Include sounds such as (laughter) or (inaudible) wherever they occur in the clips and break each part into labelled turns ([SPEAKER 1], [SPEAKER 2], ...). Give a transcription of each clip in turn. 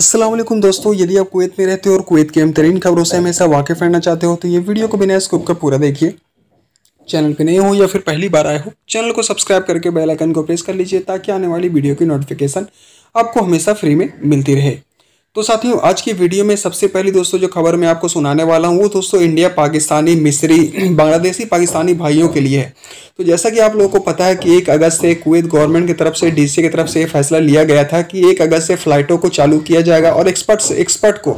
[SPEAKER 1] असलम दोस्तों यदि आप कुवैत में रहते हो और कुवैत के अहम तरीन खबरों से हमेशा वाकिफ रहना चाहते हो तो ये वीडियो को बिना स्कोप का पूरा देखिए चैनल पे नए हो या फिर पहली बार आए हो चैनल को सब्सक्राइब करके बेल आइकन को प्रेस कर लीजिए ताकि आने वाली वीडियो की नोटिफिकेशन आपको हमेशा फ्री में मिलती रहे तो साथियों आज की वीडियो में सबसे पहले दोस्तों जो खबर मैं आपको सुनाने वाला हूँ वो दोस्तों इंडिया पाकिस्तानी मिस्री बांग्लादेशी पाकिस्तानी भाइयों के लिए है तो जैसा कि आप लोगों को पता है कि एक अगस्त से कुवैत गवर्नमेंट की तरफ से डीसी की तरफ से ये फैसला लिया गया था कि एक अगस्त से फ्लाइटों को चालू किया जाएगा और एक्सपर्ट एक्सपर्ट को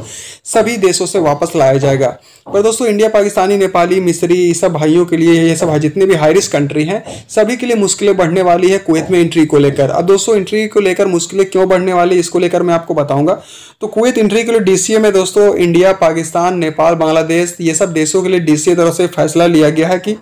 [SPEAKER 1] सभी देशों से वापस लाया जाएगा पर दोस्तों इंडिया पाकिस्तानी नेपाली मिस्री सब भाइयों के लिए ये सब जितने भी हाई रिस्क कंट्री हैं सभी के लिए मुश्किलें बढ़ने वाली है कुवैत में एंट्री को लेकर अब दोस्तों एंट्री को लेकर मुश्किलें क्यों बढ़ने वाली इसको लेकर मैं आपको बताऊँगा तो कुवैत इंट्री के लिए डीसीए में दोस्तों इंडिया पाकिस्तान नेपाल बांग्लादेश ये सब देशों के लिए डीसीए तरफ से फैसला लिया गया है कि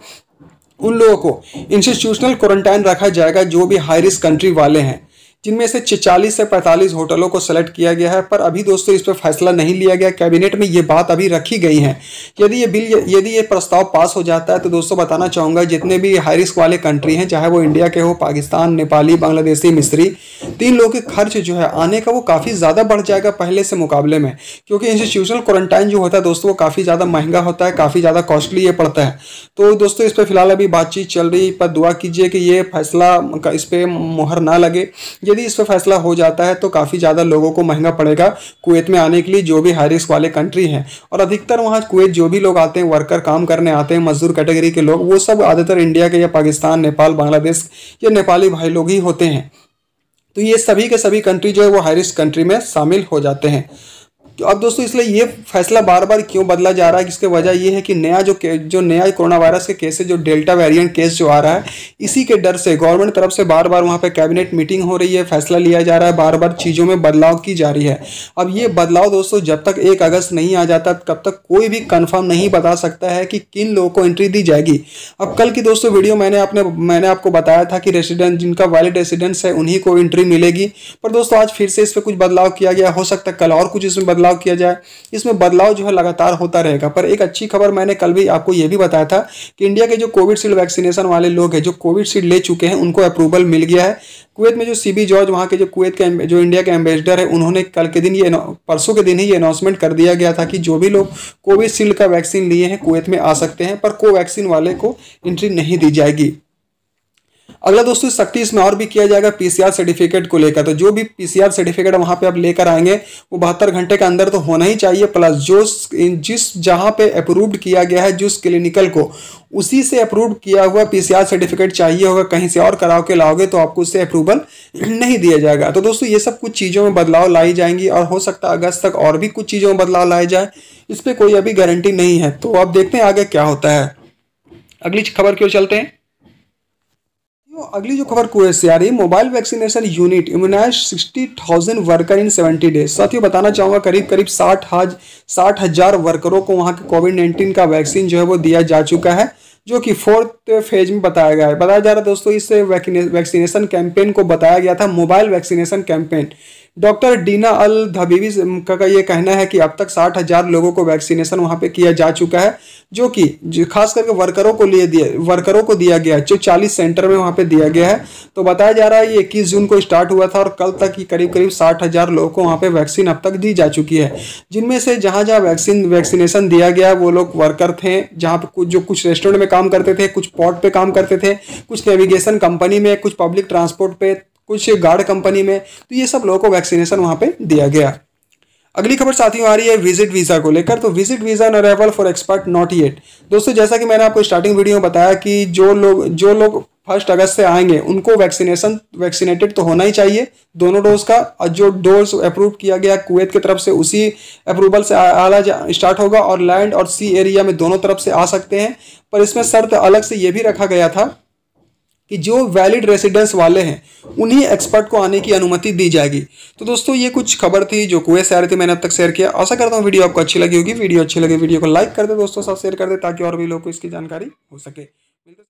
[SPEAKER 1] उन लोगों को इंस्टीट्यूशनल क्वारंटाइन रखा जाएगा जो भी हाई रिस्क कंट्री वाले हैं जिनमें से चालीस से पैंतालीस होटलों को सेलेक्ट किया गया है पर अभी दोस्तों इस पर फैसला नहीं लिया गया कैबिनेट में ये बात अभी रखी गई है यदि ये बिल यदि ये प्रस्ताव पास हो जाता है तो दोस्तों बताना चाहूँगा जितने भी हाई रिस्क वाले कंट्री हैं चाहे वो इंडिया के हो पाकिस्तान नेपाली बांग्लादेशी मिस्री तीन लोगों के खर्च जो है आने का वो काफ़ी ज़्यादा बढ़ जाएगा पहले से मुकाबले में क्योंकि इंस्टीट्यूशनल क्वारंटाइन जो होता है दोस्तों वो काफ़ी ज़्यादा महंगा होता है काफ़ी ज़्यादा कॉस्टली ये पड़ता है तो दोस्तों इस पर फिलहाल अभी बातचीत चल रही पर दुआ कीजिए कि ये फैसला इस पर मुहर ना लगे यदि इस पर फैसला हो जाता है तो काफ़ी ज़्यादा लोगों को महंगा पड़ेगा कुवैत में आने के लिए जो भी हाई रिस्क वाले कंट्री हैं और अधिकतर वहाँ कुवैत जो भी लोग आते हैं वर्कर काम करने आते हैं मजदूर कैटेगरी के लोग वो सब ज़्यादातर इंडिया के या पाकिस्तान नेपाल बांग्लादेश या नेपाली भाई लोग ही होते हैं तो ये सभी के सभी कंट्री जो है वो हाई रिस्क कंट्री में शामिल हो जाते हैं तो अब दोस्तों इसलिए ये फैसला बार बार क्यों बदला जा रहा है इसके वजह ये है कि नया जो जो नया कोरोना वायरस के केसेस जो डेल्टा वेरिएंट केस जो आ रहा है इसी के डर से गवर्नमेंट तरफ से बार बार वहाँ पे कैबिनेट मीटिंग हो रही है फैसला लिया जा रहा है बार बार चीज़ों में बदलाव की जा रही है अब ये बदलाव दोस्तों जब तक एक अगस्त नहीं आ जाता तब तक कोई भी कन्फर्म नहीं बता सकता है कि किन लोगों को एंट्री दी जाएगी अब कल की दोस्तों वीडियो मैंने आपने मैंने आपको बताया था कि रेसिडेंट जिनका वैलिड रेसिडेंस है उन्हीं को एंट्री मिलेगी पर दोस्तों आज फिर से इस पर कुछ बदलाव किया गया हो सकता है कल और कुछ इसमें बदलाव बदलाव किया जाए इसमें बदलाव जो है लगातार होता रहेगा पर एक अच्छी खबर मैंने कल भी आपको ये भी बताया था कि इंडिया के जो कोविडशील्ड वैक्सीनेशन वाले लोग हैं जो कोविडशील्ड ले चुके हैं उनको अप्रूवल मिल गया है कुवैत में जो सीबी जॉर्ज वहाँ के जो कुवैत के जो इंडिया के एम्बेसडर है उन्होंने कल के दिन ये परसों के दिन ही ये अनाउंसमेंट कर दिया गया था कि जो भी लोग कोविशील्ड का वैक्सीन लिए हैं कुवैत में आ सकते हैं पर कोवैक्सीन वाले को एंट्री नहीं दी जाएगी अगला दोस्तों सख्ती इसमें और भी किया जाएगा पीसीआर सर्टिफिकेट को लेकर तो जो भी पीसीआर सर्टिफिकेट वहां पे आप लेकर आएंगे वो बहत्तर घंटे के अंदर तो होना ही चाहिए प्लस जो जिस जहां पे अप्रूव्ड किया गया है जिस क्लिनिकल को उसी से अप्रूव किया हुआ पीसीआर सर्टिफिकेट चाहिए होगा कहीं से और कराओ के लाओगे तो आपको उससे अप्रूवल (clears throat) नहीं दिया जाएगा तो दोस्तों ये सब कुछ चीज़ों में बदलाव लाई जाएंगी और हो सकता है अगस्त तक और भी कुछ चीज़ों में बदलाव लाए जाए इस पर कोई अभी गारंटी नहीं है तो अब देखते हैं आगे क्या होता है अगली खबर क्यों चलते हैं तो अगली जो खबर कुएत से आ रही है mobile vaccination unit immunise sixty thousand worker in seventy days साथियों बताना चाहूँगा करीब करीब साठ हज साठ हज़ार वर्करों को वहाँ के कोविड नाइन्टीन का वैक्सीन जो है वो दिया जा चुका है जो कि फोर्थ फेज में बताया गया है बताया जा रहा है दोस्तों इस वैक्सीनेशन कैंपेन को बताया गया था mobile vaccination campaign doctor Dina Al Dhabibi का ये कहना है कि अब तक साठ हजार लोगों को वैक्सीनेशन वहाँ पे किया जा चुका है जो कि खास करके वर्करों को लिए दिया वर्करों को दिया गया है जो चालीस सेंटर में वहाँ पे दिया गया है तो बताया जा रहा है ये इक्कीस जून को स्टार्ट हुआ था और कल तक ही करीब करीब साठ हजार लोगों को वहाँ पे वैक्सीन अब तक दी जा चुकी है जिनमें से जहाँ जहाँ वैक्सीन वैक्सीनेशन दिया गया वो लोग वर्कर थे जहाँ पे कुछ जो कुछ रेस्टोरेंट में काम करते थे कुछ पॉट पे काम करते थे कुछ नेविगेशन कंपनी में कुछ पब्लिक ट्रांसपोर्ट पे कुछ गार्ड कंपनी में तो ये सब लोगों को वैक्सीनेशन वहाँ पे दिया गया अगली खबर साथियों आ रही है विजिट वीज़ा को लेकर तो visit visa on arrival for expert not yet दोस्तों जैसा कि मैंने आपको स्टार्टिंग वीडियो में बताया कि जो लोग जो लोग फर्स्ट अगस्त से आएंगे उनको वैक्सीनेशन वैक्सीनेटेड तो होना ही चाहिए दोनों डोज का और जो डोज अप्रूव किया गया कुवैत की तरफ से उसी अप्रूवल से आना स्टार्ट होगा और लैंड और सी एरिया में दोनों तरफ से आ सकते हैं पर इसमें शर्त अलग से ये भी रखा गया था कि जो वैलिड रेसिडेंस वाले हैं उन्हीं एक्सपर्ट को आने की अनुमति दी जाएगी तो दोस्तों ये कुछ खबर थी जो कुएं से आ रही थी मैंने अब तक शेयर किया आशा करता हूँ वीडियो आपको अच्छी लगी होगी वीडियो अच्छी लगी वीडियो को लाइक कर दे दोस्तों साथ शेयर कर दे ताकि और भी लोग को इसकी जानकारी हो सके